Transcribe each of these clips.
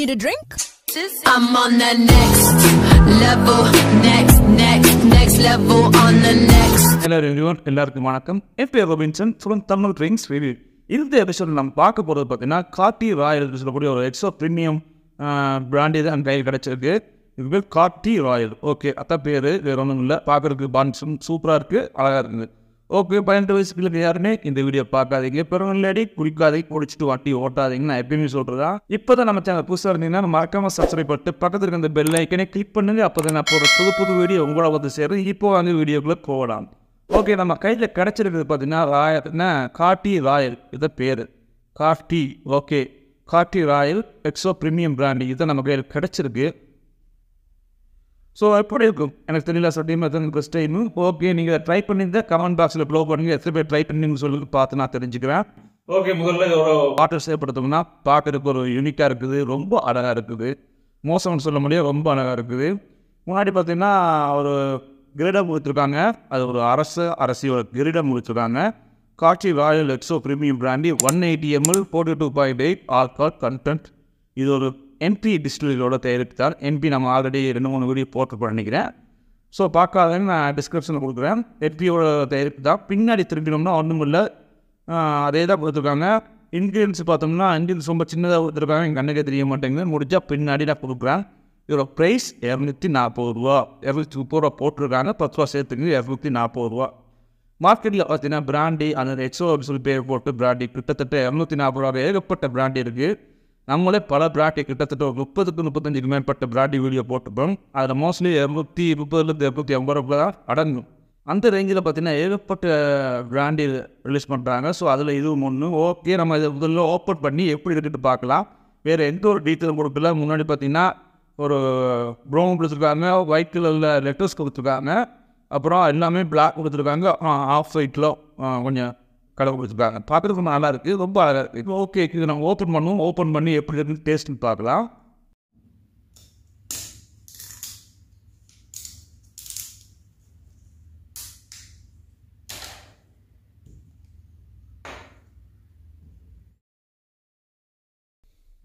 Need a drink? I'm on the next level, next, next, next level on the next. Hello everyone எல்லாருக்கும் வணக்கம் என் பேர் Robinson from Tamil drinks review இந்த episode நம்ம பார்க்க போகிறது பார்த்தீங்கன்னா காட்டி ராயல் சொல்லக்கூடிய ஒரு எக்ஸோ ப்ரீமியம் பிராண்டே தான் கையில் கிடச்சிருக்கு இது பேர் காட்டி ராயல் ஓகே அதான் பேர் வேறு ஒன்றும் இல்லை பார்க்குறதுக்கு பான்ஸும் சூப்பராக இருக்குது அழகாக இருக்குது ஓகே பதினெட்டு வயசு பிள்ளைக்கு யாருமே இந்த வீடியோ பார்க்காதீங்க பிறகு இல்லாடி குடிக்காதீங்க குடிச்சிட்டு வாட்டி ஓட்டாதீங்க நான் எப்பயுமே சொல்றதான் இப்போ தான் நம்ம சேனல் புதுசாக இருந்தீங்கன்னா மறக்காம சப்ஸ்கிரைப் பண்ணிட்டு பக்கத்தில் இருக்க இந்த பெல் ஐக்கனே கிளிக் பண்ணுங்க அப்போ தான் நான் போகிற புது புது வீடியோ உங்களோட வந்து சேரும் இப்போ வந்து வீடியோக்குள்ளே போகலாம் ஓகே நம்ம கையில் கிடச்சிருக்கிறது பார்த்தீங்கன்னா ராயர்னா காட்டி ராயல் இதை பேர் காஃப்டி ஓகே காட்டி ராயல் எக்ஸோ ப்ரீமியம் பிராண்ட் இதை நம்ம கையில் கிடச்சிருக்கு ஸோ எப்படி இருக்கும் எனக்கு தெரியல சத்தியமாக தான் ஃபஸ்ட் டைம் ஓகே நீங்கள் ட்ரை பண்ணியிருந்தா கமெண்ட் பாக்ஸில் ப்ளோ பண்ணுங்கள் எத்தனை பேர் ட்ரை பண்ணி சொல்லி பார்த்து நான் தெரிஞ்சுக்கிறேன் ஓகே முதல்ல ஒரு வாட்டர் சேவ் படுத்தோம்னா பார்க்குறதுக்கு ஒரு யூனிக்காக இருக்குது ரொம்ப அழகாக இருக்குது மோசம்னு சொல்ல முடியாது ரொம்ப அழகாக இருக்குது முன்னாடி பார்த்தீங்கன்னா ஒரு கிரீடம் கொடுத்துருக்காங்க அது ஒரு அரசு அரசியோட கிரீடம் கொடுத்துருக்காங்க காட்சி royal Exo premium brandy one eighty ML forty two point eight alcohol content இது ஒரு எம்பி டிஸ்டிலரியோட தான் எம்பி நம்ம ஆல்ரெடி ரெண்டு மூணு வீடியோ போட்டு நினைக்கிறேன் ஸோ பார்க்காதன்னு நான் டிஸ்கிரிப்ஷனில் கொடுக்குறேன் என்பியோட தயாரிப்பு தான் பின்னாடி திரும்பினோம்னா ஒன்றும் இல்லை அதே தான் கொடுத்துருக்காங்க இன்க்ரீடியன்ஸ் பார்த்தோம்னா இன்க்ரீடியன்ஸ் ரொம்ப சின்னதாக கொடுத்துருக்காங்க எங்கள் கண்ணுக்கே தெரிய மாட்டேங்குது முடிஞ்சால் பின்னாடி நான் கொடுக்குறேன் இதோட ப்ரைஸ் இரநூத்தி நாற்பது ரூபா இரநூத்தி முப்பது ரூபா போட்டிருக்காங்க பத்து ரூபா சேர்த்துக்கு இரநூத்தி நாற்பது ரூபா மார்க்கெட்டில் பார்த்தீங்கன்னா பிராண்டி அந்த ஹெச்ஓ சொல்லி பேர் போட்டு பிராண்டி கிட்டத்தட்ட இரநூத்தி நாற்பது ரூபா ஏகப்பட்ட பிராண்டி இருக்குது நம்மளே பல பிராட்டி கிட்டத்தட்ட ஒரு முப்பதுக்கு முப்பத்தஞ்சுக்கு மேற்பட்ட பிராட்டி வீடியோ போட்டுப்போம் அதில் மோஸ்ட்லி எண்பத்தி முப்பதுலேருந்து எண்பத்தி ஐம்பது தான் அடங்கும் அந்த ரேஞ்சில் பார்த்தீங்கன்னா ஏகப்பட்ட பிராண்டி ரிலீஸ் பண்ணுறாங்க ஸோ அதில் இதுவும் ஒன்று ஓகே நம்ம இதை முதல்ல ஓப்பன் பண்ணி எப்படி இருக்குன்னு பார்க்கலாம் வேறு எந்த ஒரு டீட்டெயிலும் கொடுக்கல முன்னாடி பார்த்தீங்கன்னா ஒரு ப்ரௌன் கொடுத்துருக்காங்க ஒயிட் கலரில் லெட்டர்ஸ் கொடுத்துருக்காங்க அப்புறம் எல்லாமே பிளாக் கொடுத்துருக்காங்க ஆஃப் ஒயிட்டில் கொஞ்சம் கடைபிடிச்சிருக்காங்க பார்க்குறதுக்கு நல்லா இருக்குது ரொம்ப அழகாக இருக்குது இப்போ ஓகே இது நாங்கள் ஓப்பன் பண்ணுவோம் ஓப்பன் பண்ணி எப்படி இருக்குதுன்னு டேஸ்ட்னு பார்க்கலாம்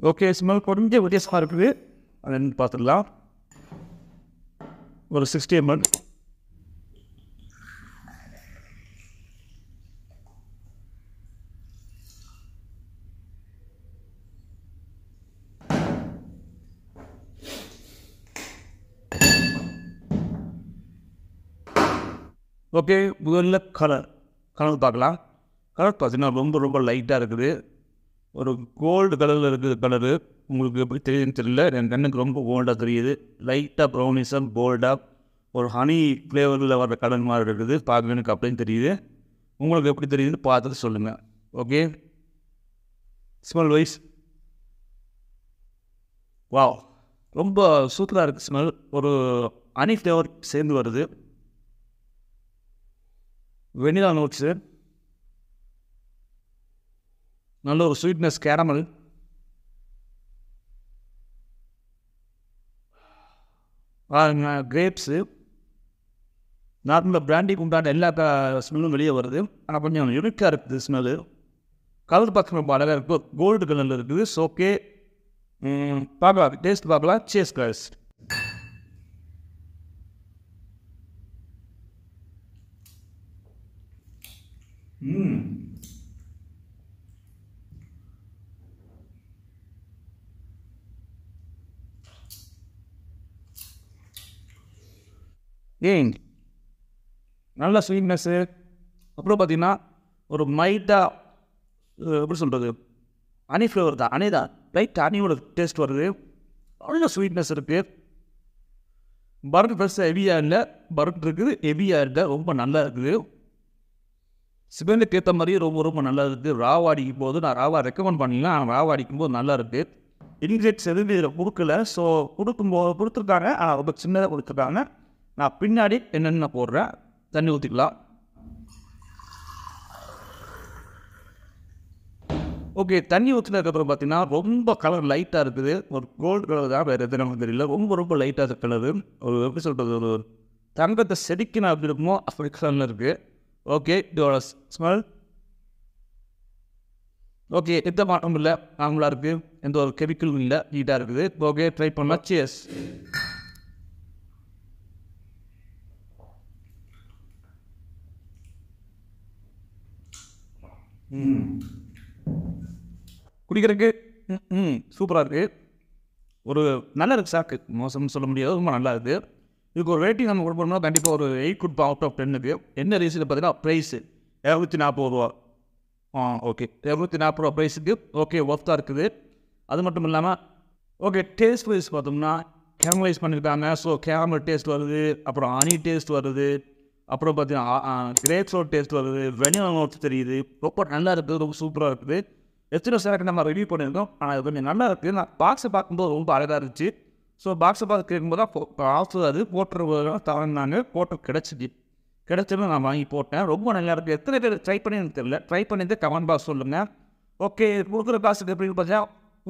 ஓகே ஸ்மெல் கொஞ்சம் வித்தியாசமாக இருக்குது அது பார்த்துடலாம் ஒரு சிக்ஸ்டி எம்எல் ஓகே முதல்ல கலர் கலர் பார்க்கலாம் கலர் பார்த்தீங்கன்னா ரொம்ப ரொம்ப லைட்டாக இருக்குது ஒரு கோல்டு கலரில் இருக்குது கலரு உங்களுக்கு எப்படி தெரியுதுன்னு தெரியல என் கண்ணுக்கு ரொம்ப கோல்டாக தெரியுது லைட்டாக ப்ரௌனிசம் கோல்டாக ஒரு ஹனி ஃப்ளேவரில் வர கலர் மாதிரி இருக்குது பார்க்க எனக்கு அப்படின்னு தெரியுது உங்களுக்கு எப்படி தெரியுதுன்னு பார்த்துட்டு சொல்லுங்கள் ஓகே ஸ்மெல் வைஸ் வா ரொம்ப சூப்பராக இருக்குது ஸ்மெல் ஒரு ஹனி ஃப்ளேவர் சேர்ந்து வருது வெனிலா நோட்ஸு நல்ல ஒரு ஸ்வீட்னஸ் கேரமல் கிரேப்ஸு நார்மலாக பிராண்டிக்கு உண்டான எல்லா ஸ்மெல்லும் வெளியே வருது ஆனால் கொஞ்சம் யூனிக்காக இருக்குது ஸ்மெல்லு கலர் பார்க்க ரொம்ப அழகாக இருக்குது கோல்டு கலரில் இருக்குது ஸோ ஓகே பார்க்கலாம் டேஸ்ட் பார்க்கலாம் சேஸ் கைஸ் ம் ஏன் நல்ல ஸ்வீட்னஸ்ஸு அப்புறம் பார்த்தீங்கன்னா ஒரு மைட்டாக எப்படி சொல்கிறது அனி ஃப்ளேவர் தான் அனி தான் லைட் அனியோட டேஸ்ட் வருது அவ்வளோ ஸ்வீட்னஸ் இருக்குது பர்க் ஃப்ரெஷ்ஷாக ஹெவியாக இல்லை பர்க் இருக்குது ஹெவியாக இல்லை ரொம்ப நல்லா இருக்குது சிவனுக்கு ஏற்ற மாதிரி ரொம்ப ரொம்ப நல்லா இருக்குது ராவா அடிக்கும் போது நான் ராவா ரெக்கமெண்ட் பண்ணிடலாம் ஆனால் ராவா அடிக்கும் போது நல்லா இருக்குது இன்கிரீடியன்ஸ் எதுவும் இதில் கொடுக்கல ஸோ கொடுக்கும்போது கொடுத்துருக்காங்க ஆனால் ரொம்ப சின்னதாக கொடுத்துருக்காங்க நான் பின்னாடி என்னென்ன போடுறேன் தண்ணி ஊற்றிக்கலாம் ஓகே தண்ணி ஊற்றினதுக்கப்புறம் பார்த்தீங்கன்னா ரொம்ப கலர் லைட்டாக இருக்குது ஒரு கோல்டு கலர் தான் வேறு எதுவும் நமக்கு தெரியல ரொம்ப ரொம்ப லைட்டாக இருக்கிறது ஒரு எப்படி சொல்கிறது ஒரு தங்கத்தை செடிக்கணும் அப்படி இருக்குமோ அப்படி கலரில் இருக்குது ஓகே டாலர்ஸ் ஸ்மெல் ஓகே எந்த மாற்றமும் இல்லை நார்மலாக இருக்குது எந்த ஒரு கெமிக்கலும் இல்லை நீட்டாக இருக்குது ஓகே ட்ரை பண்ணலாம் சேஸ் குடிக்கிறதுக்கு ம் சூப்பராக இருக்குது ஒரு நல்ல இருக்குது சாக்கு மோசம்னு சொல்ல முடியாது ரொம்ப நல்லா இருக்குது இதுக்கு ஒரு ரேட்டிங் நம்ம கொடுப்போம்னா கண்டிப்பாக ஒரு எயிட் கொடுப்போம் அவுட் ஆஃப் டென்னுக்கு என்ன ரீசன் பார்த்தீங்கன்னா ப்ரைஸ் இரநூத்தி நாற்பது ரூபா ஆ ஓகே இரநூத்தி நாற்பது ரூபா ப்ரைஸுக்கு ஓகே ஒர்த்தாக இருக்குது அது மட்டும் இல்லாமல் ஓகே டேஸ்ட் வைஸ் பார்த்தோம்னா கேமரைஸ் பண்ணியிருக்காங்க ஸோ கேமல் டேஸ்ட் வருது அப்புறம் ஹனி டேஸ்ட் வருது அப்புறம் பார்த்தீங்கன்னா கிரேப்ஸோட டேஸ்ட் வருது வெனிலா நோட்ஸ் தெரியுது ரொம்ப நல்லா இருக்குது ரொம்ப சூப்பராக இருக்குது எத்தனை சேரக்கு நம்ம ரிவ்யூ பண்ணியிருக்கோம் ஆனால் அது கொஞ்சம் நல்லா இருக்குது நான் பாக்ஸை பார்க்கும்போது ரொம்ப அழகாக இருந்துச்சு ஸோ பாக்ஸ் ஆஃபாஸ் கேட்கும்போது ஆஃபர் அது போட்டர் தவறினாங்க போட்டர் கிடச்சிது கிடச்சதும் நான் வாங்கி போட்டேன் ரொம்ப நல்லா இருக்குது எத்தனை பேர் ட்ரை பண்ணி எனக்கு தெரியல ட்ரை பண்ணிட்டு கமெண்ட் பாக்ஸ் சொல்லுங்கள் ஓகே கொடுக்குற காசுக்கு எப்படின்னு பார்த்தா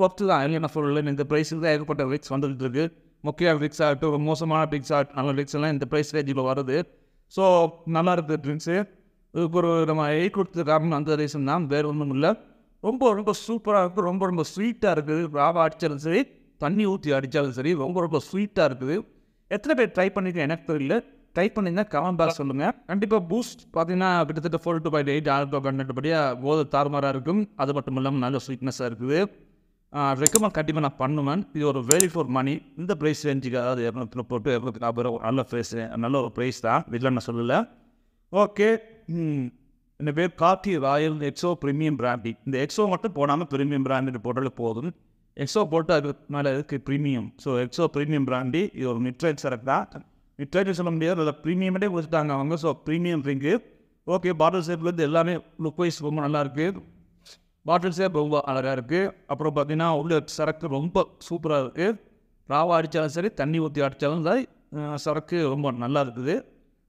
ஒர்த்து தான் இல்லை என்ன சொல்லல இந்த ப்ரைஸுக்கு தான் ஏகப்பட்ட ரிக்ஸ் வந்துகிட்டு இருக்குது முக்கிய ரிக்ஸ் ஆகட்டும் மோசமான ரிக்ஸ் ஆகட்டும் நல்ல ரிக்ஸ் எல்லாம் இந்த ப்ரைஸ் ரேஞ்சில் வருது ஸோ நல்லா இருக்குது ட்ரிங்க்ஸு இதுக்கு ஒரு நம்ம எயிட் கொடுத்த காரணம் அந்த ரீசன் தான் வேறு ஒன்றும் இல்லை ரொம்ப ரொம்ப சூப்பராக இருக்குது ரொம்ப ரொம்ப ஸ்வீட்டாக இருக்குது ராவா சரி தண்ணி ஊற்றி அடித்தாலும் சரி ரொம்ப ரொம்ப ஸ்வீட்டாக இருக்குது எத்தனை பேர் ட்ரை பண்ணியிருக்கேன் எனக்கு தெரியல ட்ரை பண்ணிங்கன்னா கமெண்ட் பாக்ஸ் சொல்லுங்கள் கண்டிப்பாக பூஸ்ட் பார்த்தீங்கன்னா கிட்டத்தட்ட four two point eight alco content படியாக போத தாறுமாறாக இருக்கும் அது மட்டும் இல்லாமல் நல்ல ஸ்வீட்னஸாக இருக்குது ரெக்கமெண்ட் கண்டிப்பாக நான் பண்ணுவேன் இது ஒரு வெரி ஃபார் மணி இந்த ப்ரைஸ் ரேஞ்சுக்கு அதாவது இரநூத்தி போட்டு இரநூத்தி நாற்பது ரூபா நல்ல ப்ரைஸ் நல்ல ஒரு ப்ரைஸ் தான் இதில் நான் சொல்லலை ஓகே இந்த பேர் Karthi royal Exo premium brandy இந்த எக்ஸோ மட்டும் போடாமல் ப்ரீமியம் பிராண்டின்னு போட்டாலே போதும் எக்ஸோ போட்டு அது மேலே இருக்குது premium so exo premium brandy இது ஒரு நிட்ரேட் சரக்கு தான் நிட்ரேட்னு சொல்ல முடியாது அதில் ப்ரீமியமே கொடுத்துட்டாங்க அவங்க so premium drink okay bottle ஷேப்லேருந்து எல்லாமே லுக் வைஸ் ரொம்ப நல்லாயிருக்கு பாட்டில் ஷேப் ரொம்ப அழகாக இருக்குது அப்புறம் பார்த்தீங்கன்னா உள்ள சரக்கு ரொம்ப சூப்பராக இருக்குது ராவா அடித்தாலும் சரி தண்ணி ஊற்றி அடித்தாலும் சரி சரக்கு ரொம்ப நல்லா இருக்குது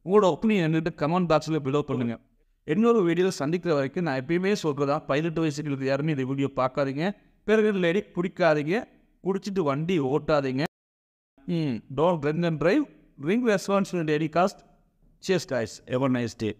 உங்களோட ஒப்பீனியன் என்னட்டு கமெண்ட் பாக்ஸில் பிலோ பண்ணுங்கள் இன்னொரு வீடியோவில் சந்திக்கிற வரைக்கும் நான் எப்பயுமே சொல்கிறதா பதினெட்டு வயசுகளுக்கு யாருமே இந்த வீடியோ பார்க்காதீங்க பிறகு லேடி குடிக்காதீங்க குடிச்சிட்டு வண்டி ஓட்டாதீங்க hmm don't drink and drive drink responsibility any cost சேஸ் காய்ஸ் எவர் நைஸ் டே